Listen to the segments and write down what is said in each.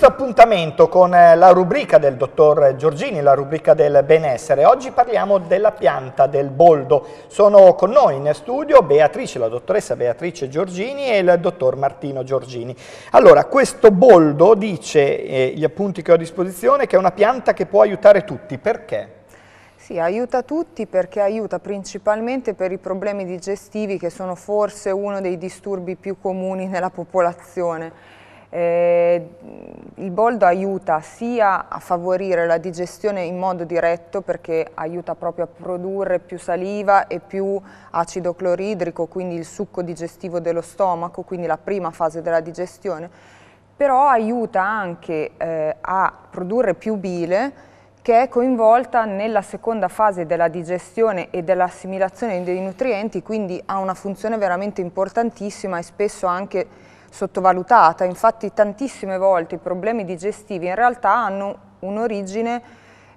terzo appuntamento con eh, la rubrica del dottor Giorgini, la rubrica del benessere. Oggi parliamo della pianta del boldo. Sono con noi in studio Beatrice, la dottoressa Beatrice Giorgini e il dottor Martino Giorgini. Allora, questo boldo dice, eh, gli appunti che ho a disposizione, che è una pianta che può aiutare tutti. Perché? Sì, aiuta tutti perché aiuta principalmente per i problemi digestivi che sono forse uno dei disturbi più comuni nella popolazione eh, il boldo aiuta sia a favorire la digestione in modo diretto perché aiuta proprio a produrre più saliva e più acido cloridrico, quindi il succo digestivo dello stomaco, quindi la prima fase della digestione, però aiuta anche eh, a produrre più bile che è coinvolta nella seconda fase della digestione e dell'assimilazione dei nutrienti, quindi ha una funzione veramente importantissima e spesso anche sottovalutata, infatti tantissime volte i problemi digestivi in realtà hanno un'origine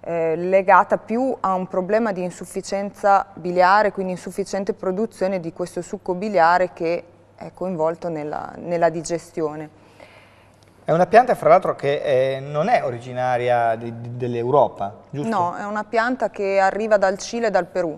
eh, legata più a un problema di insufficienza biliare, quindi insufficiente produzione di questo succo biliare che è coinvolto nella, nella digestione. È una pianta, fra l'altro, che è, eh, non è originaria dell'Europa, giusto? No, è una pianta che arriva dal Cile e dal Perù.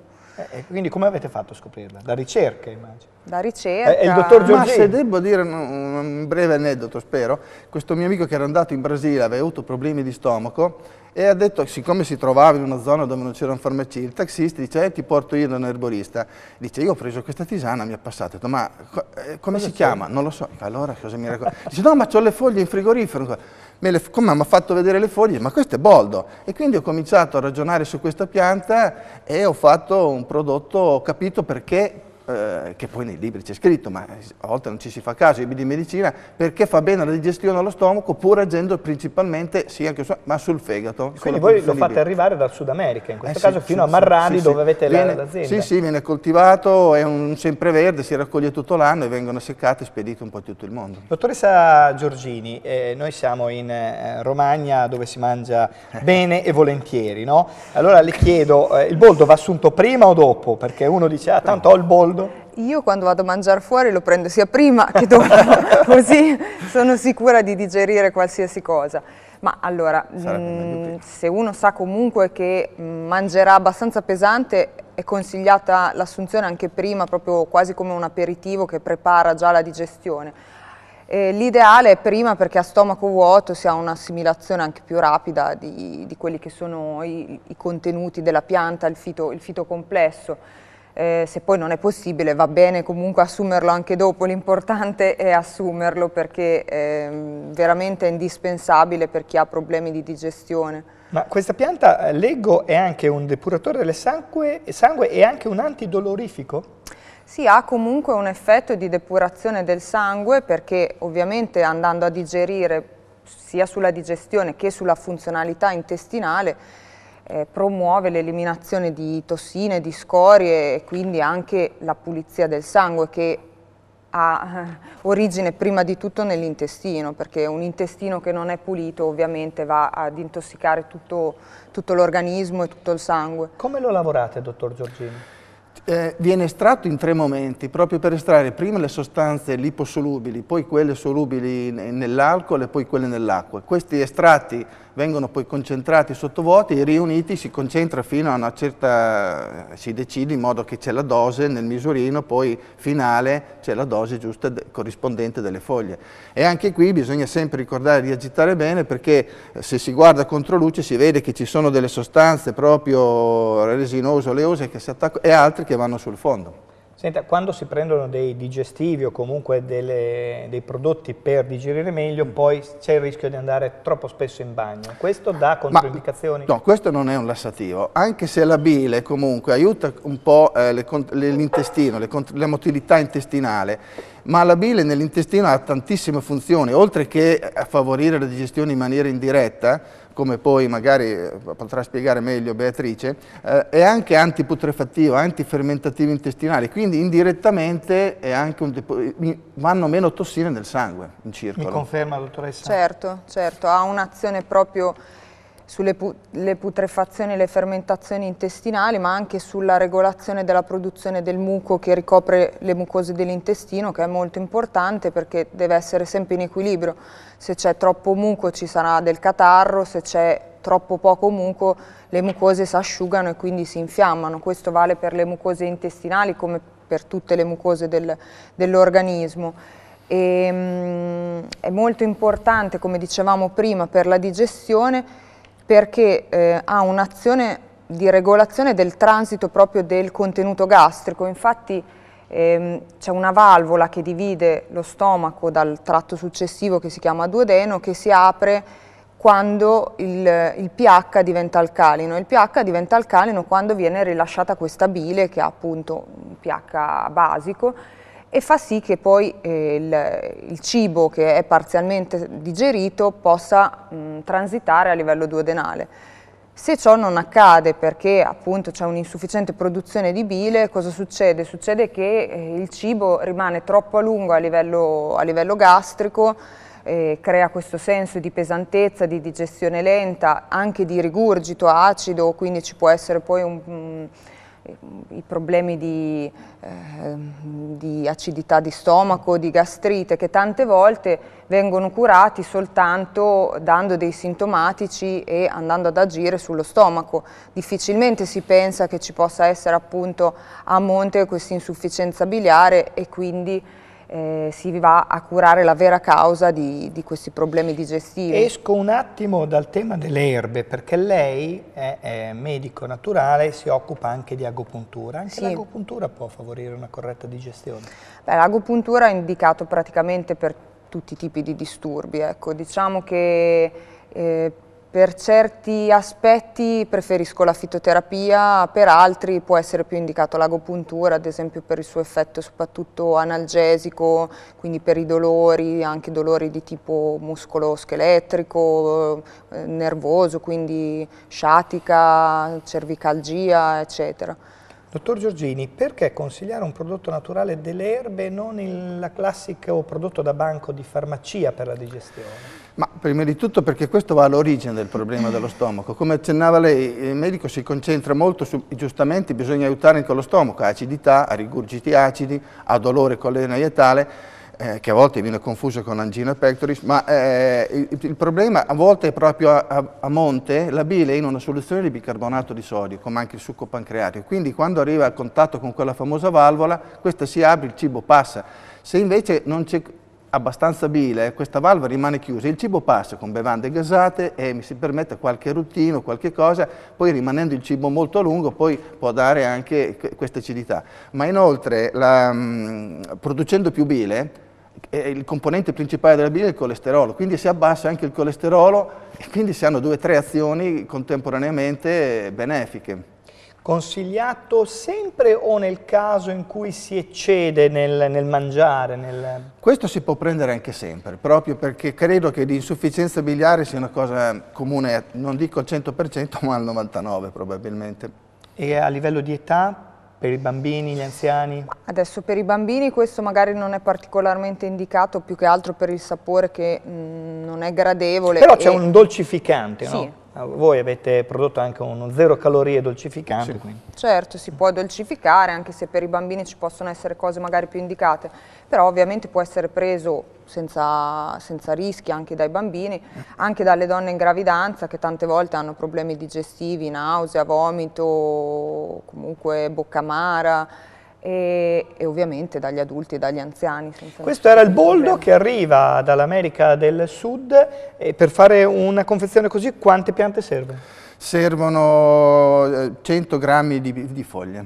Eh, quindi come avete fatto a scoprirla? Da ricerca immagino. Da ricerca. Eh, il dottor Giorgetti. Ma se devo dire un, un, breve aneddoto, spero, questo mio amico che era andato in Brasile aveva avuto problemi di stomaco e ha detto siccome si trovava in una zona dove non c'erano farmacie, il taxista dice eh, ti porto io da un erborista. Dice io ho preso questa tisana, mi ha passato. Ha detto, ma eh, come cosa si chiama? Non lo so. Allora cosa mi racconta? dice no ma ho le foglie in frigorifero me come mi ha fatto vedere le foglie, ma questo è boldo. E quindi ho cominciato a ragionare su questa pianta e ho fatto un prodotto, ho capito perché eh, che poi nei libri c'è scritto, ma a volte non ci si fa caso, i di medicina, perché fa bene la digestione allo stomaco pur agendo principalmente, sì, anche su, ma sul fegato. Quindi voi lo fate arrivare dal Sud America, in questo eh, caso sì, fino sì, a Marrani sì, dove avete viene, l'azienda. Sì, sì, viene coltivato, è un sempreverde, si raccoglie tutto l'anno e vengono seccate e spedite un po' in tutto il mondo. Dottoressa Giorgini, eh, noi siamo in eh, Romagna dove si mangia eh. bene e volentieri, no? Allora le chiedo, il boldo va assunto prima o dopo? Perché uno dice, ah tanto ho il boldo, crudo? Io quando vado a mangiare fuori lo prendo sia prima che dopo, così sono sicura di digerire qualsiasi cosa. Ma allora, mh, mm, se uno sa comunque che mm, mangerà abbastanza pesante, è consigliata l'assunzione anche prima, proprio quasi come un aperitivo che prepara già la digestione. L'ideale è prima perché a stomaco vuoto si ha un'assimilazione anche più rapida di, di quelli che sono i, i, contenuti della pianta, il, fito, il fitocomplesso eh, se poi non è possibile va bene comunque assumerlo anche dopo, l'importante è assumerlo perché eh, veramente è indispensabile per chi ha problemi di digestione. Ma questa pianta, eh, leggo, è anche un depuratore del sangue, sangue e anche un antidolorifico? Sì, ha comunque un effetto di depurazione del sangue perché ovviamente andando a digerire sia sulla digestione che sulla funzionalità intestinale eh, promuove l'eliminazione di tossine, di scorie e quindi anche la pulizia del sangue che ha eh, origine prima di tutto nell'intestino, perché un intestino che non è pulito ovviamente va ad intossicare tutto, tutto l'organismo e tutto il sangue. Come lo lavorate, dottor Giorgini? eh, viene estratto in tre momenti, proprio per estrarre prima le sostanze liposolubili, poi quelle solubili nell'alcol e poi quelle nell'acqua. Questi estratti vengono poi concentrati sottovuoti e riuniti si concentra fino a una certa, si decide in modo che c'è la dose nel misurino, poi finale c'è la dose giusta corrispondente delle foglie. E anche qui bisogna sempre ricordare di agitare bene perché eh, se si guarda contro luce si vede che ci sono delle sostanze proprio resinose, oleose che si attaccano e altre che che vanno sul fondo. Senta, quando si prendono dei digestivi o comunque delle, dei prodotti per digerire meglio, mm. poi c'è il rischio di andare troppo spesso in bagno. Questo dà controindicazioni? Ma, no, questo non è un lassativo, anche se la bile comunque aiuta un po' eh, l'intestino, la motilità intestinale, ma la bile nell'intestino ha tantissime funzioni, oltre che a eh, favorire la digestione in maniera indiretta, come poi magari eh, potrà spiegare meglio Beatrice, eh, è anche antiputrefattivo, antifermentativo intestinale, quindi indirettamente è anche un eh, vanno meno tossine nel sangue in circolo. Mi conferma, dottoressa? Certo, certo, ha un'azione proprio sulle pu putrefazioni e le fermentazioni intestinali, ma anche sulla regolazione della produzione del muco che ricopre le mucose dell'intestino, che è molto importante perché deve essere sempre in equilibrio. Se c'è troppo muco ci sarà del catarro, se c'è troppo poco muco le mucose si asciugano e quindi si infiammano. Questo vale per le mucose intestinali come per tutte le mucose del, dell'organismo. Ehm, è molto importante, come dicevamo prima, per la digestione perché eh, ha un'azione di regolazione del transito proprio del contenuto gastrico, infatti ehm, c'è una valvola che divide lo stomaco dal tratto successivo che si chiama duodeno che si apre quando il, il pH diventa alcalino. Il pH diventa alcalino quando viene rilasciata questa bile che ha appunto un pH basico e fa sì che poi eh, il, il, cibo che è parzialmente digerito possa mh, transitare a livello duodenale. Se ciò non accade perché appunto c'è un'insufficiente produzione di bile, cosa succede? Succede che eh, il cibo rimane troppo a lungo a livello, a livello gastrico, eh, crea questo senso di pesantezza, di digestione lenta, anche di rigurgito acido, quindi ci può essere poi un, un i problemi di, eh, di, acidità di stomaco, di gastrite, che tante volte vengono curati soltanto dando dei sintomatici e andando ad agire sullo stomaco. Difficilmente si pensa che ci possa essere appunto a monte questa insufficienza biliare e quindi eh, si va a curare la vera causa di, di, questi problemi digestivi. Esco un attimo dal tema delle erbe perché lei è, è medico naturale e si occupa anche di agopuntura. Anche sì. l'agopuntura può favorire una corretta digestione? Beh, l'agopuntura è indicato praticamente per tutti i tipi di disturbi. Ecco. Diciamo che eh, per certi aspetti preferisco la fitoterapia, per altri può essere più indicato l'agopuntura, ad esempio per il suo effetto soprattutto analgesico, quindi per i dolori, anche dolori di tipo muscolo-scheletrico, eh, nervoso, quindi sciatica, cervicalgia, eccetera. Dottor Giorgini, perché consigliare un prodotto naturale delle erbe e non il classico prodotto da banco di farmacia per la digestione? Ma prima di tutto perché questo va all'origine del problema dello stomaco. Come accennava lei, il medico si concentra molto su, giustamente, bisogna aiutare anche lo stomaco, acidità, rigurgiti acidi, a dolore ietale eh, che a volte viene confuso con angina pectoris, ma eh, il, il, problema a volte è proprio a, a, a, monte la bile in una soluzione di bicarbonato di sodio, come anche il succo pancreatico. Quindi quando arriva a contatto con quella famosa valvola, questa si apre, il cibo passa. Se invece non c'è abbastanza bile, questa valvola rimane chiusa, il cibo passa con bevande gasate e mi si permette qualche routine o qualche cosa, poi rimanendo il cibo molto a lungo poi può dare anche questa acidità. Ma inoltre, la, mm, producendo più bile, il componente principale della bile è il colesterolo, quindi si abbassa anche il colesterolo e quindi si hanno due o tre azioni contemporaneamente benefiche. Consigliato sempre o nel caso in cui si eccede nel, nel mangiare? Nel... Questo si può prendere anche sempre, proprio perché credo che l'insufficienza biliare sia una cosa comune, non dico al 100% ma al 99% probabilmente. E a livello di età? Per i bambini, gli anziani? Adesso per i bambini questo magari non è particolarmente indicato, più che altro per il sapore che mh, mm, non è gradevole. Però c'è e... un dolcificante, sì. no? Ah, voi avete prodotto anche uno zero calorie dolcificante. Sì. Certo, si può dolcificare, anche se per i bambini ci possono essere cose magari più indicate, però ovviamente può essere preso senza, senza, rischi anche dai bambini, anche dalle donne in gravidanza che tante volte hanno problemi digestivi, nausea, vomito, comunque bocca amara. E, e ovviamente dagli adulti e dagli anziani. Questo era il boldo problema. che arriva dall'America del Sud e per fare una confezione così quante piante serve? Servono 100 eh, grammi di, di foglie.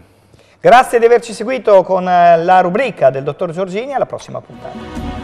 Grazie di averci seguito con eh, la rubrica del dottor Giorgini, alla prossima puntata.